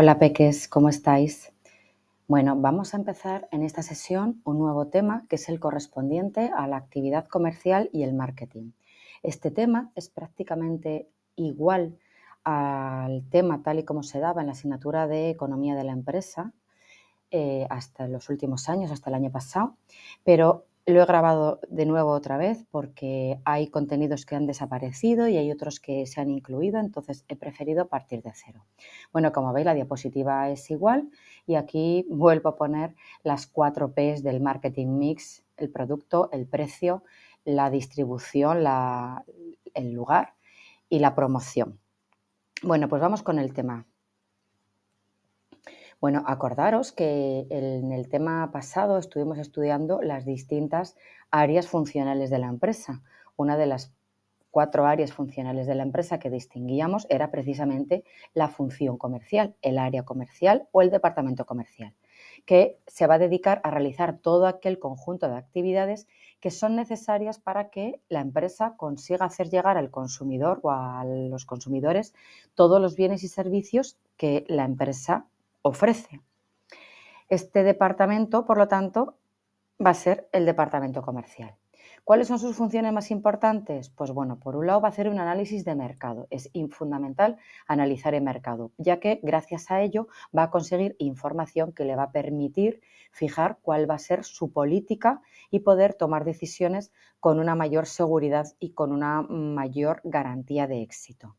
Hola peques, ¿cómo estáis? Bueno, vamos a empezar en esta sesión un nuevo tema que es el correspondiente a la actividad comercial y el marketing. Este tema es prácticamente igual al tema tal y como se daba en la asignatura de Economía de la Empresa eh, hasta los últimos años, hasta el año pasado, pero lo he grabado de nuevo otra vez porque hay contenidos que han desaparecido y hay otros que se han incluido, entonces he preferido partir de cero. Bueno, como veis, la diapositiva es igual y aquí vuelvo a poner las cuatro Ps del marketing mix, el producto, el precio, la distribución, el lugar y la promoción. Bueno, pues vamos con el tema. Bueno, acordaros que en el tema pasado estuvimos estudiando las distintas áreas funcionales de la empresa. Una de las cuatro áreas funcionales de la empresa que distinguíamos era precisamente la función comercial, el área comercial o el departamento comercial, que se va a dedicar a realizar todo aquel conjunto de actividades que son necesarias para que la empresa consiga hacer llegar al consumidor o a los consumidores todos los bienes y servicios que la empresa ofrece. Este departamento, por lo tanto, va a ser el departamento comercial. ¿Cuáles son sus funciones más importantes? Pues bueno, por un lado va a hacer un análisis de mercado. Es fundamental analizar el mercado, ya que gracias a ello va a conseguir información que le va a permitir fijar cuál va a ser su política y poder tomar decisiones con una mayor seguridad y con una mayor garantía de éxito.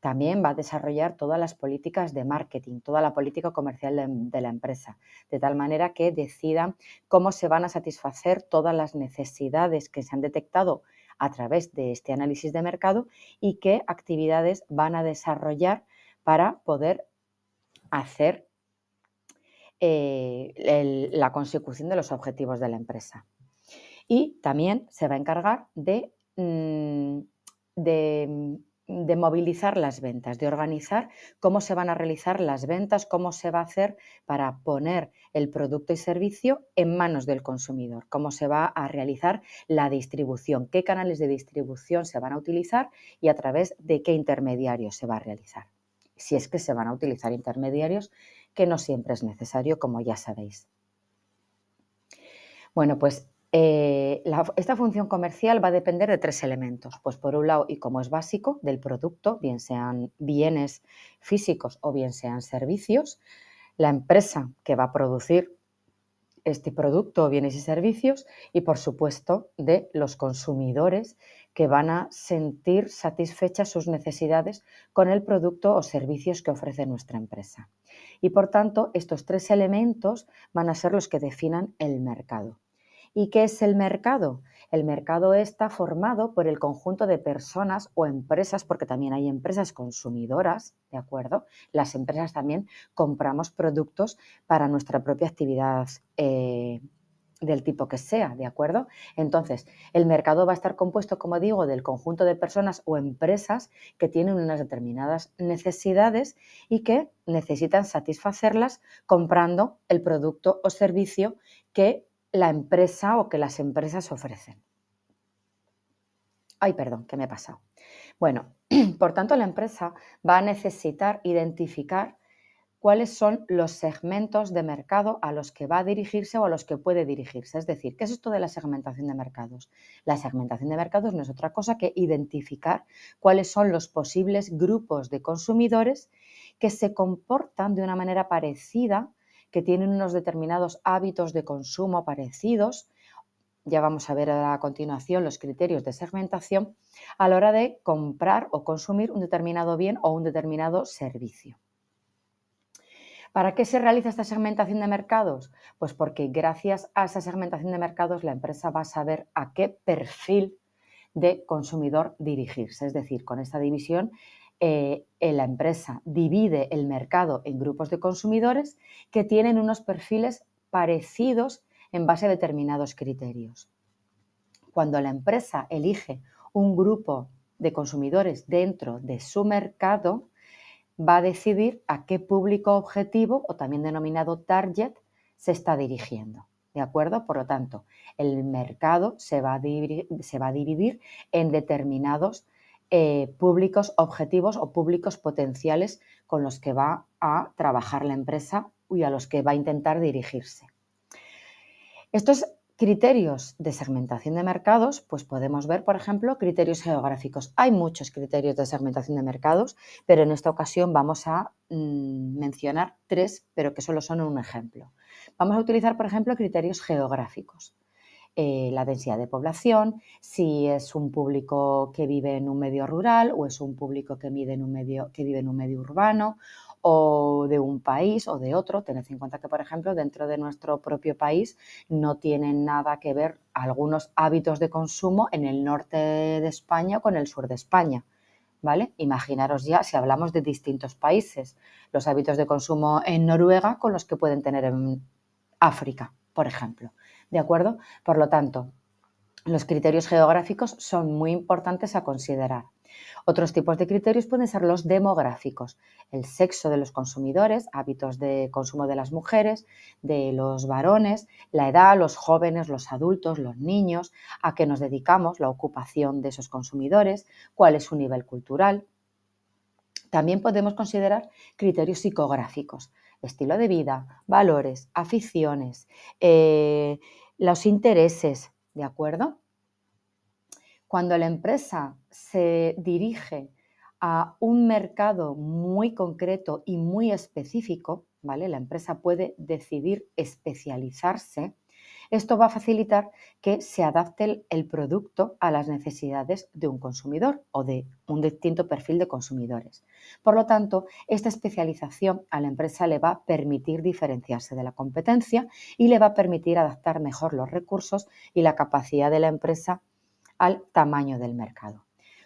También va a desarrollar todas las políticas de marketing, toda la política comercial de, la empresa, de tal manera que decida cómo se van a satisfacer todas las necesidades que se han detectado a través de este análisis de mercado y qué actividades van a desarrollar para poder hacer eh, la consecución de los objetivos de la empresa. Y también se va a encargar de mm, de movilizar las ventas, de organizar cómo se van a realizar las ventas, cómo se va a hacer para poner el producto y servicio en manos del consumidor, cómo se va a realizar la distribución, qué canales de distribución se van a utilizar y a través de qué intermediarios se va a realizar. Si es que se van a utilizar intermediarios, que no siempre es necesario, como ya sabéis. Bueno, pues eh, esta función comercial va a depender de tres elementos. Pues por un lado, y como es básico, del producto, bien sean bienes físicos o bien sean servicios, la empresa que va a producir este producto, bienes y servicios, y por supuesto de los consumidores que van a sentir satisfechas sus necesidades con el producto o servicios que ofrece nuestra empresa. Y por tanto, estos tres elementos van a ser los que definan el mercado. ¿Y qué es el mercado? El mercado está formado por el conjunto de personas o empresas, porque también hay empresas consumidoras, ¿de acuerdo? Las empresas también compramos productos para nuestra propia actividad eh, del tipo que sea, ¿de acuerdo? Entonces, el mercado va a estar compuesto, como digo, del conjunto de personas o empresas que tienen unas determinadas necesidades y que necesitan satisfacerlas comprando el producto o servicio que la empresa o que las empresas ofrecen. Ay, perdón, ¿qué me ha pasado. Bueno, por tanto, la empresa va a necesitar identificar cuáles son los segmentos de mercado a los que va a dirigirse o a los que puede dirigirse. Es decir, ¿qué es esto de la segmentación de mercados? La segmentación de mercados no es otra cosa que identificar cuáles son los posibles grupos de consumidores que se comportan de una manera parecida que tienen unos determinados hábitos de consumo parecidos, ya vamos a ver a continuación los criterios de segmentación, a la hora de comprar o consumir un determinado bien o un determinado servicio. ¿Para qué se realiza esta segmentación de mercados? Pues porque gracias a esa segmentación de mercados la empresa va a saber a qué perfil de consumidor dirigirse. Es decir, con esta división eh, la empresa divide el mercado en grupos de consumidores que tienen unos perfiles parecidos en base a determinados criterios. Cuando la empresa elige un grupo de consumidores dentro de su mercado, va a decidir a qué público objetivo o también denominado target se está dirigiendo. ¿De acuerdo? Por lo tanto, el mercado se va se va a dividir en determinados eh, públicos objetivos o públicos potenciales con los que va a trabajar la empresa y a los que va a intentar dirigirse. Estos criterios de segmentación de mercados, pues podemos ver, por ejemplo, criterios geográficos. Hay muchos criterios de segmentación de mercados, pero en esta ocasión vamos a mm, mencionar tres, pero que solo son un ejemplo. Vamos a utilizar, por ejemplo, criterios geográficos. Eh, la densidad de población, si es un público que vive en un medio rural o es un público que, mide en un medio, que vive en un medio urbano o de un país o de otro. Tened en cuenta que, por ejemplo, dentro de nuestro propio país no tienen nada que ver algunos hábitos de consumo en el norte de España con el sur de España. ¿Vale? Imaginaros ya si hablamos de distintos países, los hábitos de consumo en Noruega con los que pueden tener en África, por ejemplo. ¿De acuerdo? Por lo tanto, los criterios geográficos son muy importantes a considerar. Otros tipos de criterios pueden ser los demográficos, el sexo de los consumidores, hábitos de consumo de las mujeres, de los varones, la edad, los jóvenes, los adultos, los niños, a qué nos dedicamos, la ocupación de esos consumidores, cuál es su nivel cultural. También podemos considerar criterios psicográficos, estilo de vida, valores, aficiones, eh, los intereses, ¿de acuerdo? Cuando la empresa se dirige a un mercado muy concreto y muy específico, ¿vale? La empresa puede decidir especializarse, esto va a facilitar que se adapte el, producto a las necesidades de un consumidor o de un distinto perfil de consumidores. Por lo tanto, esta especialización a la empresa le va a permitir diferenciarse de la competencia y le va a permitir adaptar mejor los recursos y la capacidad de la empresa al tamaño del mercado.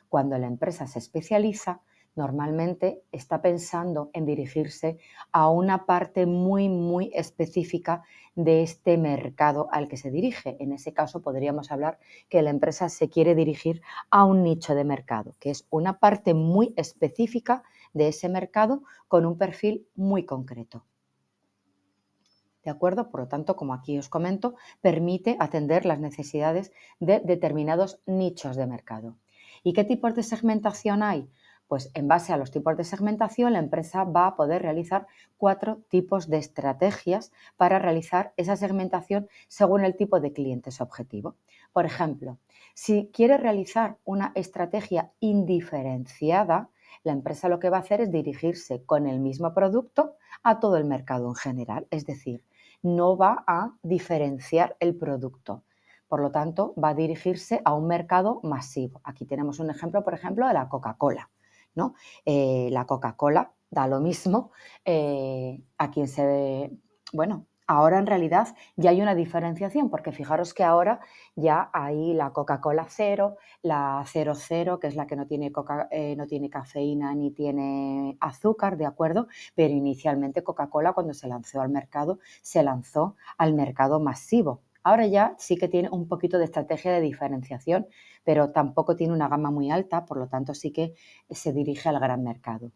Cuando la empresa se especializa, normalmente está pensando en dirigirse a una parte muy, muy específica de este mercado al que se dirige. En ese caso podríamos hablar que la empresa se quiere dirigir a un nicho de mercado, que es una parte muy específica de ese mercado con un perfil muy concreto. ¿De acuerdo? Por lo tanto, como aquí os comento, permite atender las necesidades de determinados nichos de mercado. ¿Y qué tipos de segmentación hay? Pues en base a los tipos de segmentación, la empresa va a poder realizar cuatro tipos de estrategias para realizar esa segmentación según el tipo de clientes objetivo. Por ejemplo, si quiere realizar una estrategia indiferenciada, la empresa lo que va a hacer es dirigirse con el mismo producto a todo el mercado en general, es decir, no va a diferenciar el producto. Por lo tanto, va a dirigirse a un mercado masivo. Aquí tenemos un ejemplo, por ejemplo, de la Coca-Cola. ¿no? Eh, la Coca-Cola da lo mismo eh, a quien se... Ve, bueno, ahora en realidad ya hay una diferenciación, porque fijaros que ahora ya hay la Coca-Cola cero, la 00, que es la que no tiene, coca, eh, no tiene cafeína ni tiene azúcar, ¿de acuerdo? Pero inicialmente Coca-Cola cuando se lanzó al mercado, se lanzó al mercado masivo, Ahora ya sí que tiene un poquito de estrategia de diferenciación, pero tampoco tiene una gama muy alta, por lo tanto sí que eh, se dirige al gran mercado.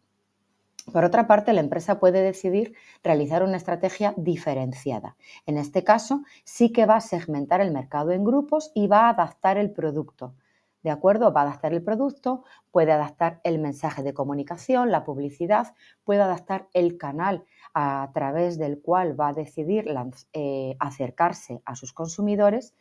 Por otra parte, la empresa puede decidir realizar una estrategia diferenciada. En este caso, sí que va a segmentar el mercado en grupos y va a adaptar el producto. ¿De acuerdo? Va a adaptar el producto, puede adaptar el mensaje de comunicación, la publicidad, puede adaptar el canal a través del cual va a decidir eh, acercarse a sus consumidores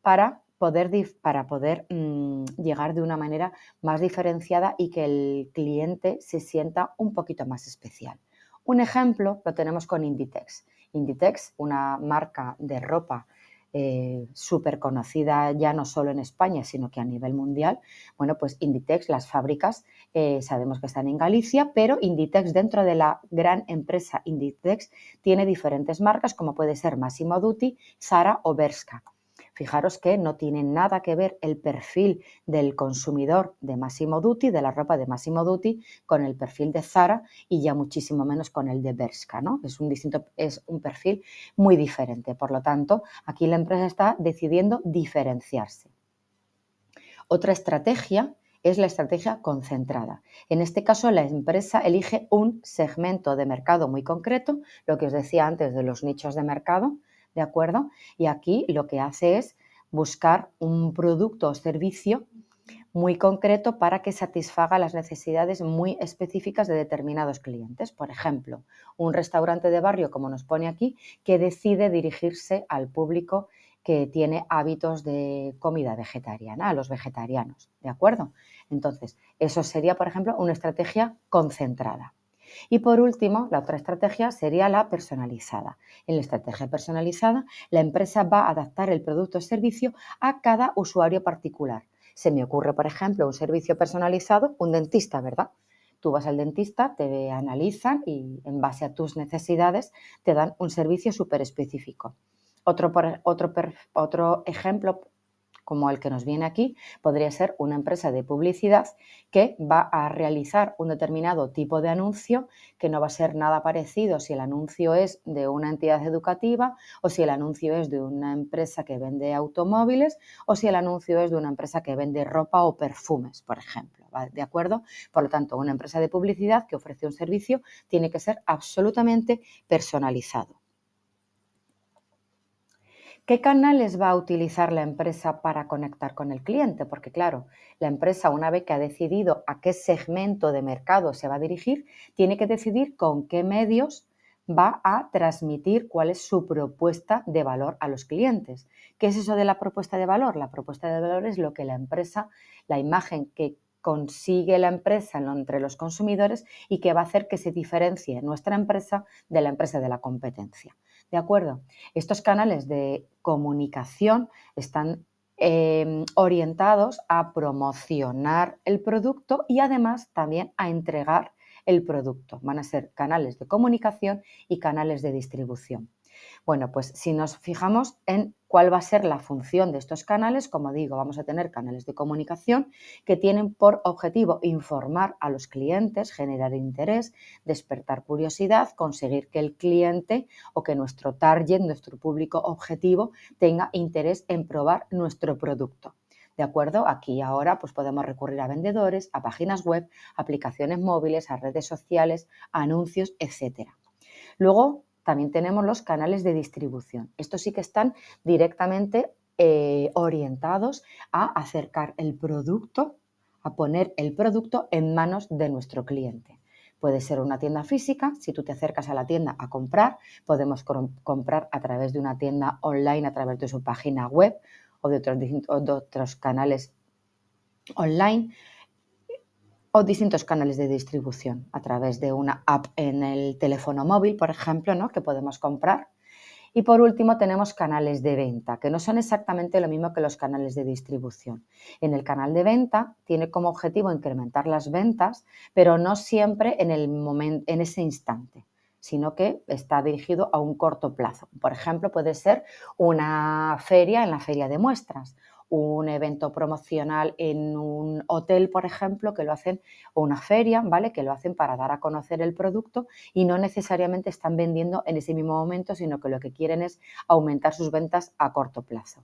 para poder, para poder mm, llegar de una manera más diferenciada y que el cliente se sienta un poquito más especial. Un ejemplo lo tenemos con Inditex. Inditex, una marca de ropa eh, súper conocida ya no solo en España, sino que a nivel mundial. Bueno, pues Inditex, las fábricas, eh, sabemos que están en Galicia, pero Inditex dentro de la gran empresa Inditex tiene diferentes marcas como puede ser Massimo Dutti, Zara o Berska. Fijaros que no tiene nada que ver el perfil del consumidor de Massimo Dutti, de la ropa de Massimo Dutti, con el perfil de Zara y ya muchísimo menos con el de Berska, es un perfil muy diferente. Por lo tanto, aquí la empresa está decidiendo diferenciarse. Otra estrategia es la estrategia concentrada. En este caso, la empresa elige un segmento de mercado muy concreto, lo que os decía antes de los nichos de mercado, ¿de acuerdo? Y aquí lo que hace es buscar un producto o servicio muy concreto para que satisfaga las necesidades muy específicas de determinados clientes. Por ejemplo, un restaurante de barrio, como nos pone aquí, que decide dirigirse al público que tiene hábitos de comida vegetariana, a los vegetarianos, ¿de acuerdo? Entonces, eso sería, por ejemplo, una estrategia concentrada. Y por último, la otra estrategia sería la personalizada. En la estrategia personalizada, la empresa va a adaptar el producto o servicio a cada usuario particular. Se me ocurre, por ejemplo, un servicio personalizado, un dentista, ¿verdad? Tú vas al dentista, te analizan y en base a tus necesidades te dan un servicio súper específico. Otro, otro, otro ejemplo como el que nos viene aquí, podría ser una empresa de publicidad que va a realizar un determinado tipo de anuncio que no va a ser nada parecido si el anuncio es de una entidad educativa o si el anuncio es de una empresa que vende automóviles o si el anuncio es de una empresa que vende ropa o perfumes, por ejemplo. ¿De acuerdo? Por lo tanto, una empresa de publicidad que ofrece un servicio tiene que ser absolutamente personalizado. ¿Qué canales va a utilizar la empresa para conectar con el cliente? Porque claro, la empresa una vez que ha decidido a qué segmento de mercado se va a dirigir, tiene que decidir con qué medios va a transmitir cuál es su propuesta de valor a los clientes. ¿Qué es eso de la propuesta de valor? La propuesta de valor es lo que la empresa, la imagen que consigue la empresa entre los consumidores y que va a hacer que se diferencie nuestra empresa de la empresa de la competencia. ¿De acuerdo? Estos canales de comunicación están em, orientados a promocionar el producto y además también a entregar el producto. Van a ser canales de comunicación y canales de distribución. Bueno, pues si nos fijamos en cuál va a ser la función de estos canales, como digo, vamos a tener canales de comunicación que tienen por objetivo informar a los clientes, generar interés, despertar curiosidad, conseguir que el cliente o que nuestro target, nuestro público objetivo, tenga interés en probar nuestro producto. ¿De acuerdo? Aquí ahora pues podemos recurrir a vendedores, a páginas web, aplicaciones móviles, a redes sociales, a anuncios, etcétera. Luego, también tenemos los canales de distribución. Estos sí que están directamente eh, orientados a acercar el producto, a poner el producto en manos de nuestro cliente. Puede ser una tienda física, si tú te acercas a la tienda a comprar, podemos comprar a través de una tienda online, a través de su página web o de otros canales online o distintos canales de distribución a través de una app en el teléfono móvil, por ejemplo, ¿no? que podemos comprar. Y por último tenemos canales de venta, que no son exactamente lo mismo que los canales de distribución. En el canal de venta tiene como objetivo incrementar las ventas, pero no siempre en, el en ese instante sino que está dirigido a un corto plazo. Por ejemplo, puede ser una feria en la feria de muestras un evento promocional en un hotel, por ejemplo, que lo hacen, o una feria, ¿vale? Que lo hacen para dar a conocer el producto y no necesariamente están vendiendo en ese mismo momento, sino que lo que quieren es aumentar sus ventas a corto plazo.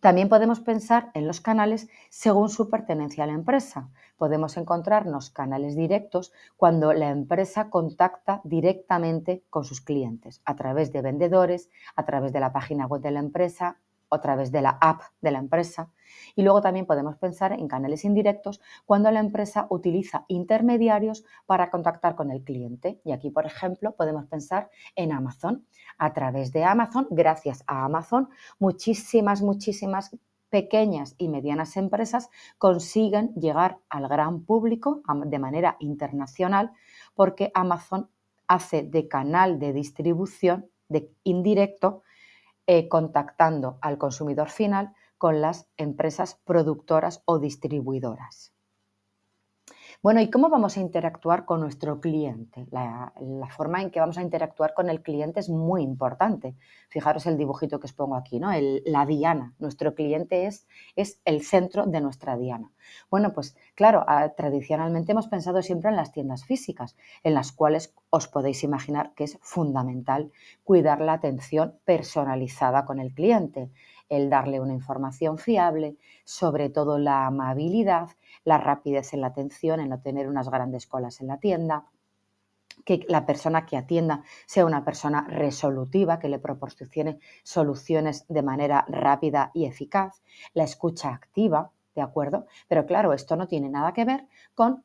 También podemos pensar en los canales según su pertenencia a la empresa. Podemos encontrarnos canales directos cuando la empresa contacta directamente con sus clientes, a través de vendedores, a través de la página web de la empresa, a través de la app de la empresa. Y luego también podemos pensar en canales indirectos cuando la empresa utiliza intermediarios para contactar con el cliente. Y aquí, por ejemplo, podemos pensar en Amazon. A través de Amazon, gracias a Amazon, muchísimas, muchísimas pequeñas y medianas empresas consiguen llegar al gran público de manera internacional porque Amazon hace de canal de distribución de indirecto eh, contactando al consumidor final con las empresas productoras o distribuidoras. Bueno, ¿y cómo vamos a interactuar con nuestro cliente? La, forma en que vamos a interactuar con el cliente es muy importante. Fijaros el dibujito que os pongo aquí, ¿no? la diana. Nuestro cliente es, es el centro de nuestra diana. Bueno, pues claro, ah, tradicionalmente hemos pensado siempre en las tiendas físicas, en las cuales os podéis imaginar que es fundamental cuidar la atención personalizada con el cliente, el darle una información fiable, sobre todo la amabilidad la rapidez en la atención, en no tener unas grandes colas en la tienda, que la persona que atienda sea una persona resolutiva, que le proporcione soluciones de manera rápida y eficaz, la escucha activa, ¿de acuerdo? Pero claro, esto no tiene nada que ver con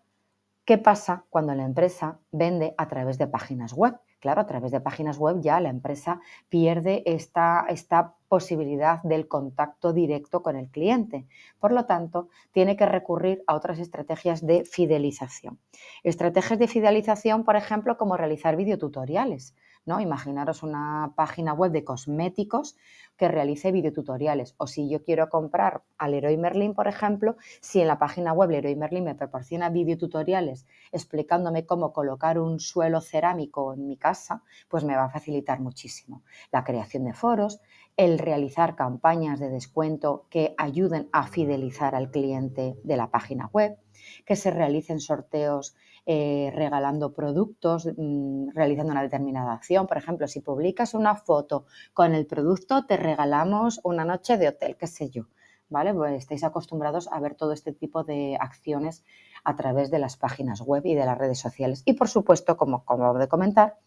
qué pasa cuando la empresa vende a través de páginas web. Claro, a través de páginas web ya la empresa pierde esta, esta posibilidad del contacto directo con el cliente. Por lo tanto, tiene que recurrir a otras estrategias de fidelización. Estrategias de fidelización, por ejemplo, como realizar videotutoriales. Imaginaros una página web de cosméticos que realice videotutoriales. O si yo quiero comprar al y Merlin, por ejemplo, si en la página web Leroy Merlin me proporciona videotutoriales explicándome cómo colocar un suelo cerámico en mi casa, pues me va a facilitar muchísimo la creación de foros, el realizar campañas de descuento que ayuden a fidelizar al cliente de la página web, que se realicen sorteos eh, regalando productos, mm, realizando una determinada acción. Por ejemplo, si publicas una foto con el producto, te regalamos una noche de hotel, qué sé yo. ¿Vale? Pues estáis acostumbrados a ver todo este tipo de acciones a través de las páginas web y de las redes sociales. Y por supuesto, como, acabo de comentar,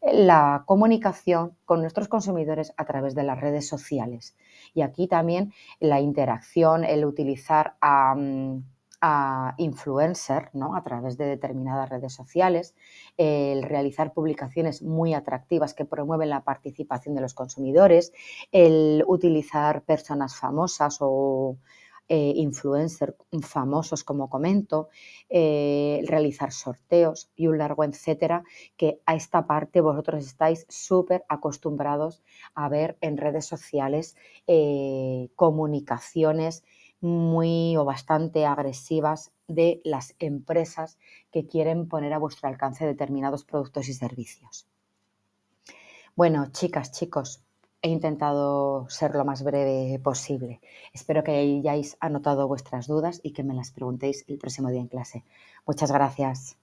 la comunicación con nuestros consumidores a través de las redes sociales. Y aquí también la interacción, el utilizar a influencer, ¿no? A través de determinadas redes sociales, el realizar publicaciones muy atractivas que promueven la participación de los consumidores, el utilizar personas famosas o eh, influencers famosos, como comento, eh, realizar sorteos y un largo etcétera, que a esta parte vosotros estáis súper acostumbrados a ver en redes sociales eh, comunicaciones muy o bastante agresivas de las empresas que quieren poner a vuestro alcance determinados productos y servicios. Bueno, chicas, chicos, he intentado ser lo más breve posible. Espero que hayáis anotado vuestras dudas y que me las preguntéis el próximo día en clase. Muchas gracias.